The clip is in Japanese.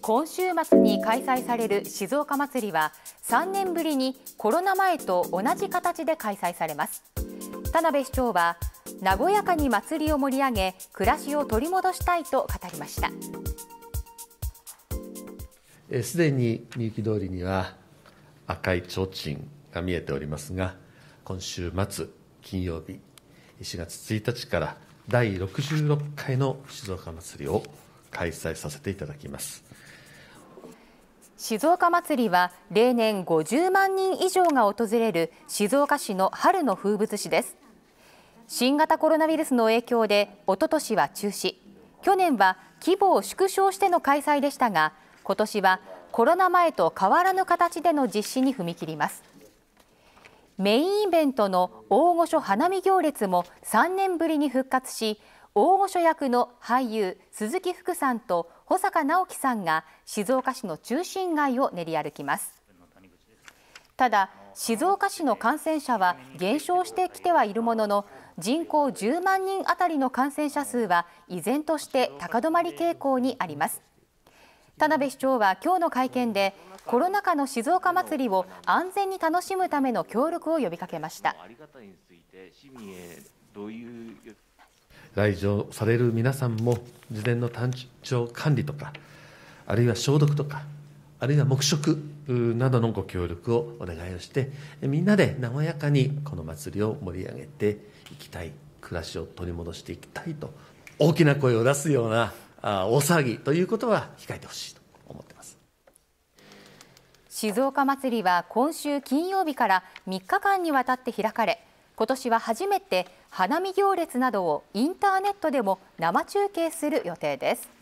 今週末に開催される静岡まつりは3年ぶりにコロナ前と同じ形で開催されます田辺市長は和やかに祭りを盛り上げ暮らしを取り戻したいと語りましたすでにみゆ通りには赤い提灯が見えておりますが今週末金曜日4月1日から第66回の静岡祭りを開催させていただきます静岡まつりは例年50万人以上が訪れる静岡市の春の風物詩です新型コロナウイルスの影響で一昨年は中止去年は規模を縮小しての開催でしたが今年はコロナ前と変わらぬ形での実施に踏み切りますメインイベントの大御所花見行列も3年ぶりに復活し大御所役の俳優鈴木福さんと保坂直樹さんが静岡市の中心街を練り歩きますただ静岡市の感染者は減少してきてはいるものの人口10万人あたりの感染者数は依然として高止まり傾向にあります田辺市長は今日の会見でコロナ禍の静岡祭りを安全に楽しむための協力を呼びかけました。来場される皆さんも事前の単調管理とかあるいは消毒とかあるいは黙食などのご協力をお願いをしてみんなで和やかにこの祭りを盛り上げていきたい暮らしを取り戻していきたいと大きな声を出すような大騒ぎということは控えてほしいと思ってます静岡祭りは今週金曜日から3日間にわたって開かれ今年は初めて花見行列などをインターネットでも生中継する予定です。